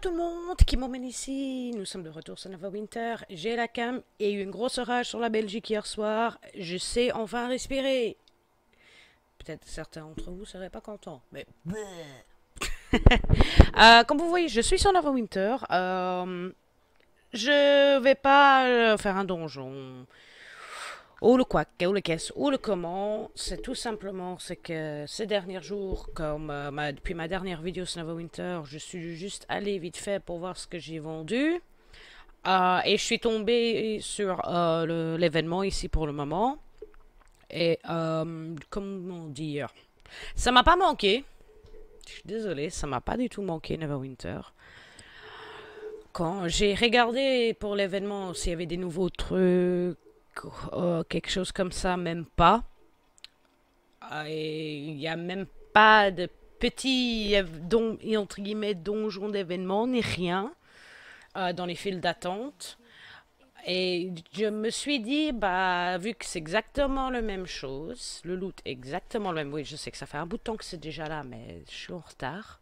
Bonjour tout le monde qui m'emmène ici. Nous sommes de retour sur Nova Winter. J'ai la cam et eu une grosse rage sur la Belgique hier soir. Je sais enfin respirer. Peut-être certains d'entre vous seraient pas contents, mais. Euh, comme vous voyez, je suis sur Nova Winter. Euh, je vais pas euh, faire un donjon ou le quoi, ou le qu'est-ce, ou le comment, c'est tout simplement c'est que ces derniers jours, comme euh, depuis ma dernière vidéo Snow Winter, je suis juste allé vite fait pour voir ce que j'ai vendu. Euh, et je suis tombé sur euh, l'événement ici pour le moment. Et comment dire Ça m'a pas manqué. Je suis désolé, ça m'a pas du tout manqué winter Quand j'ai regardé pour l'événement s'il y avait des nouveaux trucs, quelque chose comme ça, même pas. Ah, il n'y a même pas de petit, don, entre guillemets, donjons d'événements, ni rien euh, dans les files d'attente. Et je me suis dit, bah, vu que c'est exactement la même chose, le loot exactement le même. Oui, je sais que ça fait un bout de temps que c'est déjà là, mais je suis en retard.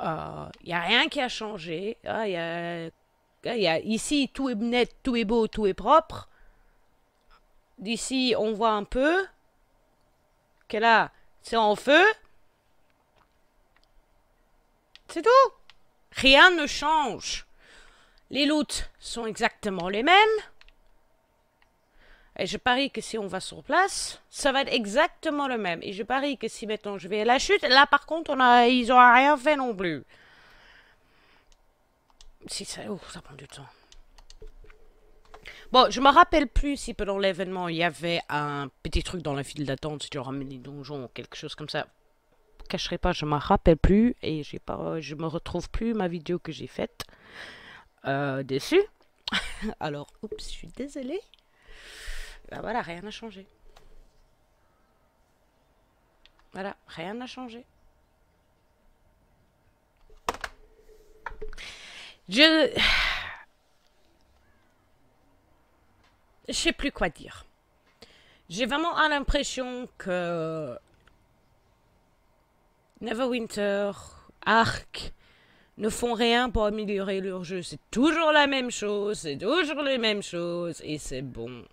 Il euh, y n'y a rien qui a changé. Ah, ah, y a, ici, tout est net, tout est beau, tout est propre. D'ici, on voit un peu que là, c'est en feu. C'est tout. Rien ne change. Les loots sont exactement les mêmes. Et je parie que si on va sur place, ça va être exactement le même. Et je parie que si maintenant je vais à la chute, là par contre, on a, ils n'ont rien fait non plus. Si ça, oh, ça prend du temps. Bon, je me rappelle plus si pendant l'événement il y avait un petit truc dans la file d'attente, si tu ramènes les donjons ou quelque chose comme ça. Je cacherai pas, je ne me rappelle plus et j'ai pas, je me retrouve plus ma vidéo que j'ai faite euh, dessus. Alors, oups, je suis désolée. Ah, voilà, rien n'a changé. Voilà, rien n'a changé. Je je sais plus quoi dire. J'ai vraiment l'impression que Neverwinter, Ark ne font rien pour améliorer leur jeu. C'est toujours la même chose, c'est toujours les mêmes choses et c'est bon.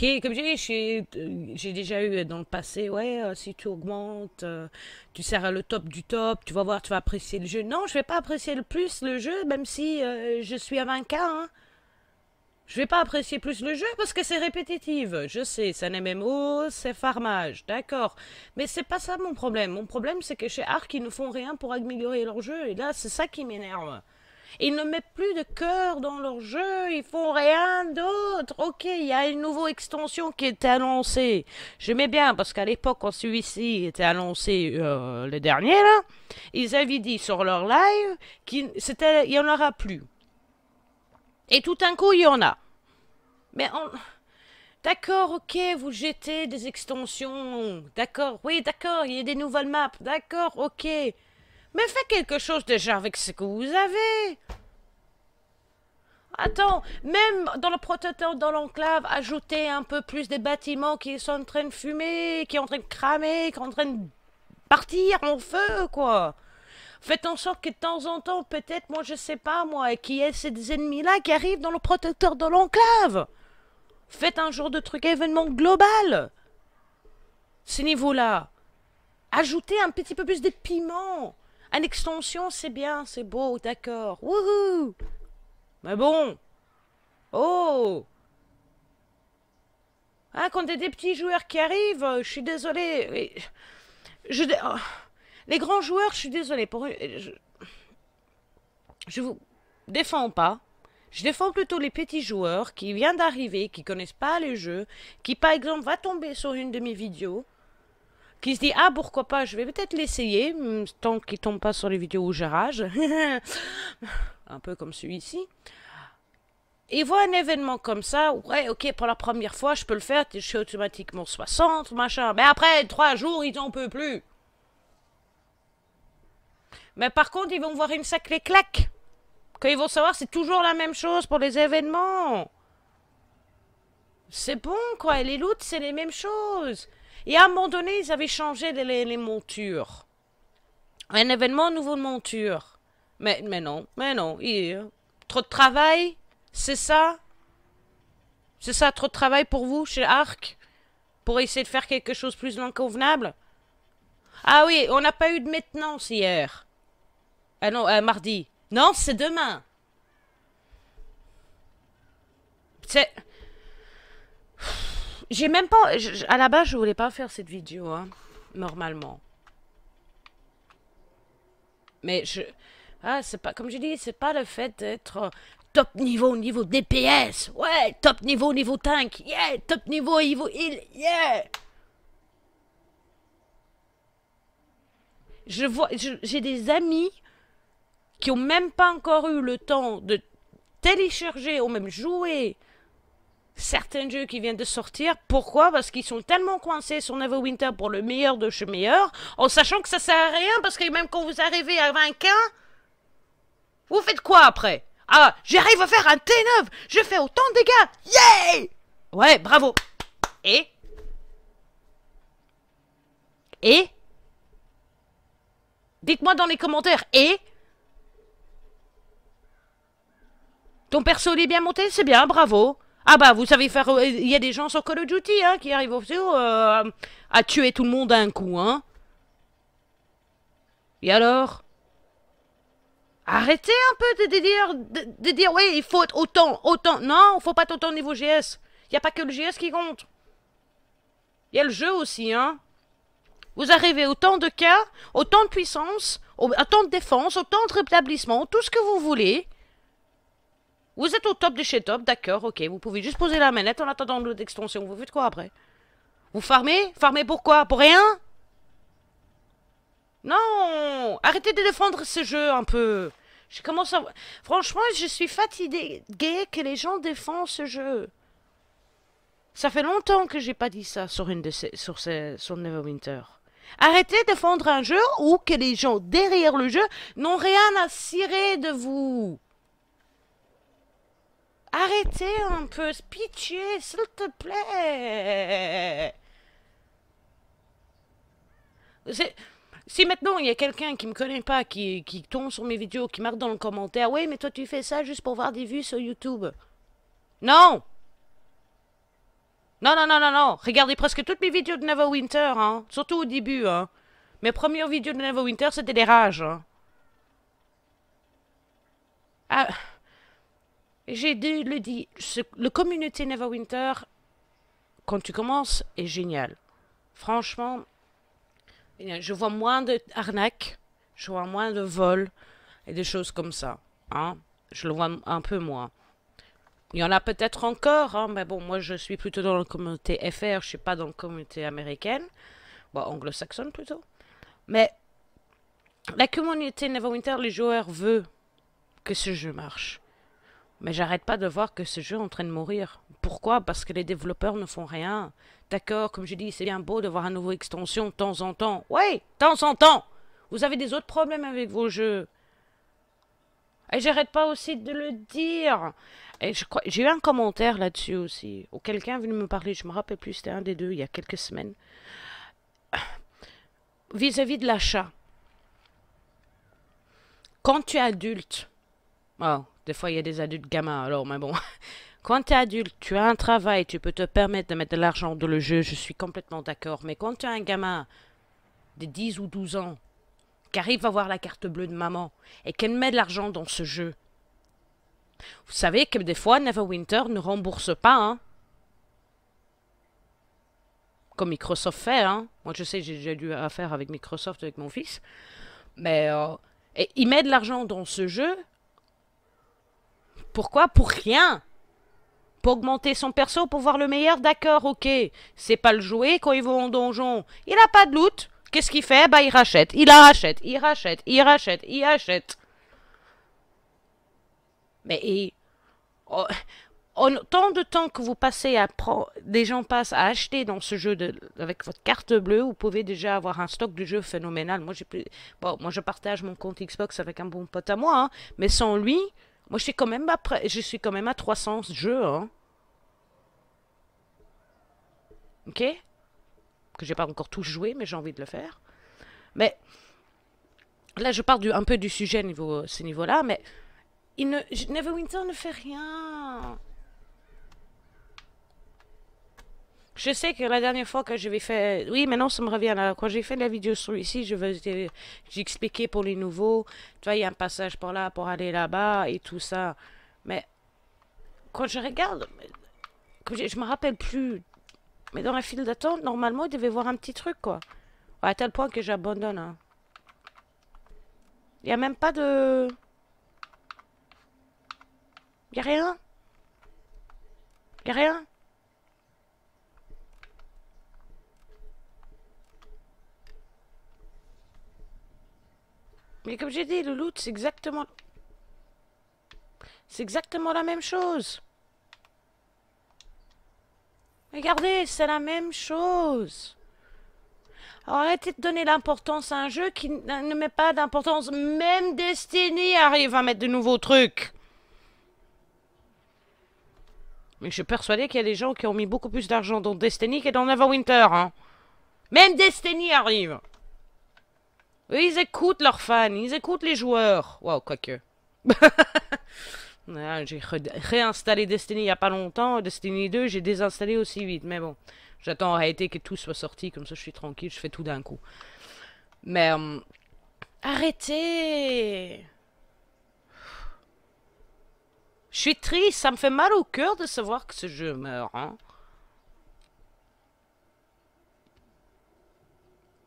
qui, comme j'ai euh, j'ai déjà eu euh, dans le passé, ouais, euh, si tu augmentes, tu seras le top du top, tu vas voir, tu vas apprécier le jeu. Non, je vais pas apprécier le plus le jeu, même si je suis à 20k. Hein. Je vais pas apprécier plus le jeu parce que c'est répétitif. Je sais, c'est un MMO, c'est farmage, d'accord. Mais c'est pas ça mon problème. Mon problème, c'est que chez Ark, ils ne font rien pour améliorer leur jeu. Et là, c'est ça qui m'énerve. Ils ne mettent plus de cœur dans leur jeu, ils font rien d'autre. Ok, il y a une nouvelle extension qui est annoncée. J'aimais bien parce qu'à l'époque, quand celui-ci était annoncé euh, le dernier, là, ils avaient dit sur leur live qu'il n'y en aura plus. Et tout d'un coup, il y en a. Mais on... D'accord, ok, vous jetez des extensions. D'accord, oui, d'accord, il y a des nouvelles maps. D'accord, ok. Mais faites quelque chose déjà avec ce que vous avez. Attends, même dans le protecteur dans l'enclave, ajoutez un peu plus des bâtiments qui sont en train de fumer, qui sont en train de cramer, qui sont en train de partir en feu, quoi. Faites en sorte que de temps en temps, peut-être, moi je sais pas moi, qu'il y ait ces ennemis-là qui arrivent dans le protecteur de l'enclave. Faites un jour de truc événement global. Ce niveau là Ajoutez un petit peu plus de piment. Une extension, c'est bien, c'est beau, d'accord. Wouhou Mais bon Oh hein, quand il y a des petits joueurs qui arrivent, euh, je suis désolé. Je... Oh. Les grands joueurs, je suis désolé. Pour... Euh, je... je vous défends pas. Je défends plutôt les petits joueurs qui viennent d'arriver, qui connaissent pas le jeu, qui par exemple va tomber sur une de mes vidéos qui se dit ah pourquoi pas je vais peut-être l'essayer hum, tant qu'il tombe pas sur les vidéos où je rage un peu comme celui-ci il voit un événement comme ça ouais ok pour la première fois je peux le faire je suis automatiquement 60 machin mais après trois jours ils n'en peuvent plus mais par contre ils vont voir une sacrée claque quand ils vont savoir c'est toujours la même chose pour les événements c'est bon quoi et les loots c'est les mêmes choses et à un moment donné, ils avaient changé les, montures. Un événement, nouveau de monture. Mais, mais non, mais non. Il, trop de travail, c'est ça C'est ça, trop de travail pour vous, chez Arc Pour essayer de faire quelque chose de plus inconvenable Ah oui, on n'a pas eu de maintenance hier. Ah non, euh, mardi. Non, c'est demain. C'est... J'ai même pas... à la base, je voulais pas faire cette vidéo, hein, normalement. Mais je... Ah, c'est pas... Comme je dis, c'est pas le fait d'être euh, top niveau niveau DPS. Ouais, top niveau niveau tank. Yeah, top niveau niveau heal. Yeah. Je vois, j'ai des amis qui ont même pas encore eu le temps de télécharger ou même jouer certains jeux qui viennent de sortir. Pourquoi Parce qu'ils sont tellement coincés sur Winter pour le meilleur de chez meilleur, en sachant que ça sert à rien, parce que même quand vous arrivez à vaincre, vous faites quoi après Ah, j'arrive à faire un T9 Je fais autant de dégâts Yay yeah Ouais, bravo Et Et Dites-moi dans les commentaires, et Ton perso, est bien monté C'est bien, bravo ah bah, vous savez faire... Euh, il y a des gens sur Call of Duty hein, qui arrivent au euh, à tuer tout le monde d'un coup, hein. Et alors Arrêtez un peu de, dire, de, dire, oui, il faut autant, autant. Non, il faut pas autant niveau GS. Il n'y a pas que le GS qui compte. Il y a le jeu aussi, hein. Vous arrivez autant de cas, autant de puissance, autant de défense, autant de rétablissement, tout ce que vous voulez. Vous êtes au top de chez top, d'accord, ok. Vous pouvez juste poser la manette en attendant l'autre d'extension. Vous faites quoi après Vous farmez Farmez pourquoi Pour rien Non Arrêtez de défendre ce jeu un peu. Je commence à... Franchement, je suis fatiguée que les gens défendent ce jeu. Ça fait longtemps que j'ai pas dit ça sur une de ces, sur ces, sur Neverwinter. Arrêtez de défendre un jeu où que les gens derrière le jeu n'ont rien à cirer de vous. Arrêtez un peu, pitié, s'il te plaît. Si maintenant il y a quelqu'un qui me connaît pas, qui, tombe sur mes vidéos, qui marque dans le commentaire, oui, mais toi tu fais ça juste pour voir des vues sur YouTube. Non Non, non, non, non, non Regardez presque toutes mes vidéos de Neverwinter, hein. Surtout au début, hein. Mes premières vidéos de Neverwinter, c'était des rages, hein. Ah... J'ai le dit, le communauté Neverwinter, quand tu commences, est génial. Franchement, eh, je vois moins de arnaques, je vois moins de vols et des choses comme ça. Hein. Je le vois un peu moins. Il y en a peut-être encore, hein, mais bon, moi je suis plutôt dans la communauté FR, je suis pas dans la communauté américaine, anglo-saxonne plutôt. Mais la communauté Neverwinter, les joueurs veulent que ce jeu marche. Mais j'arrête pas de voir que ce jeu est en train de mourir. Pourquoi Parce que les développeurs ne font rien. D'accord, comme je dis, c'est bien beau de voir un nouveau extension de temps en temps. Oui, temps en temps Vous avez des autres problèmes avec vos jeux. Et j'arrête pas aussi de le dire. Et j'ai eu un commentaire là-dessus aussi, Ou quelqu'un est venu me parler, je me rappelle plus, c'était un des deux, il y a quelques semaines. vis à -vis de l'achat. Quand tu es adulte, Oh, des fois, il y a des adultes gamins, alors, mais bon. Quand tu es adulte, tu as un travail, tu peux te permettre de mettre de l'argent dans le jeu, je suis complètement d'accord. Mais quand tu as un gamin de 10 ou 12 ans qui arrive à voir la carte bleue de maman et qu'elle met de l'argent dans ce jeu, vous savez que des fois, Neverwinter ne rembourse pas, hein comme Microsoft fait, hein Moi, je sais, j'ai déjà dû affaire avec Microsoft, avec mon fils. Mais euh, et il met de l'argent dans ce jeu pourquoi Pour rien Pour augmenter son perso, pour voir le meilleur D'accord, ok. C'est pas le jouer quand ils vont en donjon. Il a pas de loot. Qu'est-ce qu'il fait Bah, il rachète. Il rachète. Il rachète. Il rachète. Il achète. Mais et... Oh, oh, tant de temps que vous passez à prendre, des gens passent à acheter dans ce jeu de, avec votre carte bleue, vous pouvez déjà avoir un stock de jeu phénoménal. Moi, j'ai bon, moi je partage mon compte Xbox avec un bon pote à moi, hein. mais sans lui, moi, je suis quand même à, je suis quand même à 300 jeux, hein. Ok Que j'ai pas encore tout joué, mais j'ai envie de le faire. Mais là, je parle du, un peu du sujet niveau, ce niveau-là, mais il ne, Neverwinter ne fait rien. Je sais que la dernière fois que je fait, faire... Oui, maintenant ça me revient. Quand j'ai fait la vidéo sur ici, je veux j'expliquais pour les nouveaux. Tu vois, il y a un passage pour là, pour aller là-bas et tout ça. Mais quand je regarde, je, je me rappelle plus. Mais dans la file d'attente, normalement, il devait voir un petit truc, quoi. À tel point que j'abandonne. Hein. Il n'y a même pas de... Il n'y a rien. Il n'y a rien. Mais comme j'ai dit, le loot, c'est exactement... C'est exactement la même chose. Regardez, c'est la même chose. arrêtez de donner l'importance à un jeu qui ne met pas d'importance. Même Destiny arrive à mettre de nouveaux trucs. Mais je suis persuadé qu'il y a des gens qui ont mis beaucoup plus d'argent dans Destiny que dans Neverwinter. Hein. Même Destiny arrive. Ils écoutent leurs fans, ils écoutent les joueurs. Waouh, quoique. Ah, j'ai réinstallé Destiny il n'y a pas longtemps. Destiny 2, j'ai désinstallé aussi vite. Mais bon, j'attends en que tout soit sorti. Comme ça, je suis tranquille, je fais tout d'un coup. Mais... Hum, arrêtez Je suis triste, ça me fait mal au cœur de savoir que ce jeu meurt. Hein.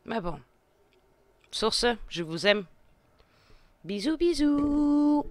Mais bon... Sur ce, je vous aime. Bisous, bisous